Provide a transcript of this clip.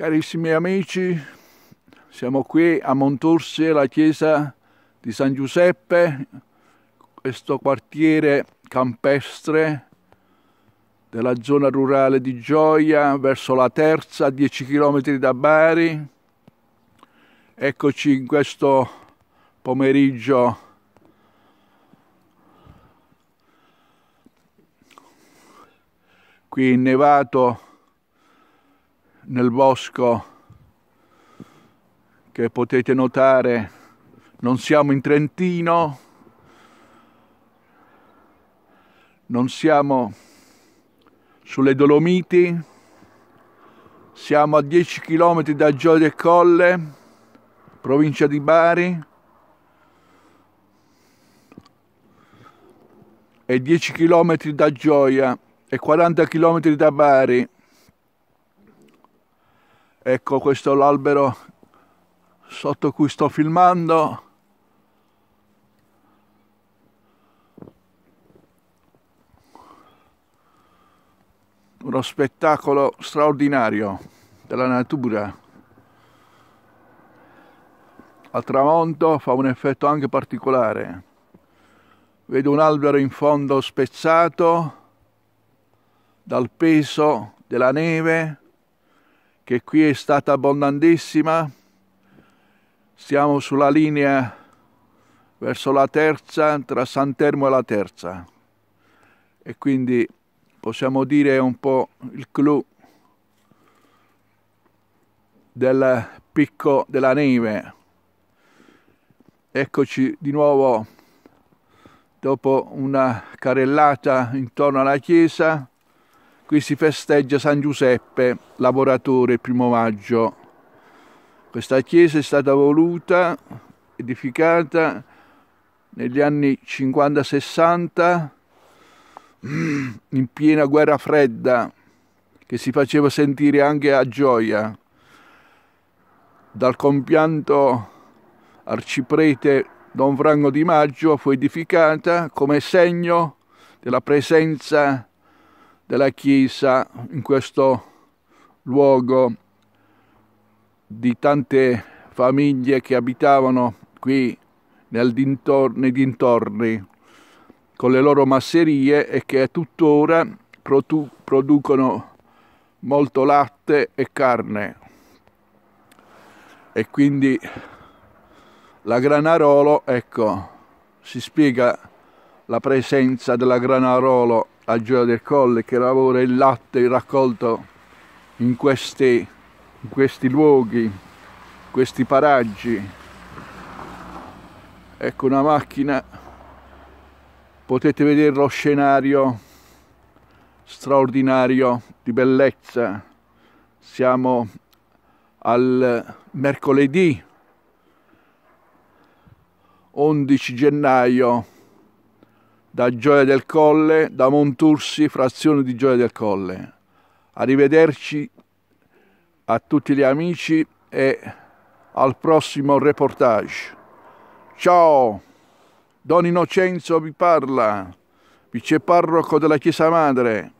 Carissimi amici, siamo qui a Montorsi, la chiesa di San Giuseppe, questo quartiere campestre della zona rurale di Gioia, verso la terza, a 10 km da Bari. Eccoci in questo pomeriggio qui innevato nel bosco che potete notare non siamo in Trentino, non siamo sulle Dolomiti, siamo a 10 km da Gioia del Colle, provincia di Bari, e 10 km da Gioia e 40 km da Bari ecco questo l'albero sotto cui sto filmando uno spettacolo straordinario della natura al tramonto fa un effetto anche particolare vedo un albero in fondo spezzato dal peso della neve che qui è stata abbondantissima. Siamo sulla linea verso la terza, tra San Termo e la terza. E quindi possiamo dire un po' il clou del picco della neve. Eccoci di nuovo dopo una carellata intorno alla chiesa Qui si festeggia San Giuseppe, lavoratore, primo maggio. Questa chiesa è stata voluta, edificata negli anni 50-60 in piena guerra fredda che si faceva sentire anche a gioia dal compianto arciprete Don Franco di Maggio fu edificata come segno della presenza di della Chiesa in questo luogo di tante famiglie che abitavano qui dintor nei dintorni con le loro masserie e che tuttora produ producono molto latte e carne e quindi la Granarolo ecco si spiega la presenza della granarolo a Gioia del Colle che lavora il latte raccolto in questi, in questi luoghi, questi paraggi. Ecco una macchina, potete vedere lo scenario straordinario di bellezza. Siamo al mercoledì 11 gennaio da Gioia del Colle, da Montursi, frazione di Gioia del Colle. Arrivederci a tutti gli amici e al prossimo reportage. Ciao, Don Innocenzo vi parla, viceparroco della Chiesa Madre.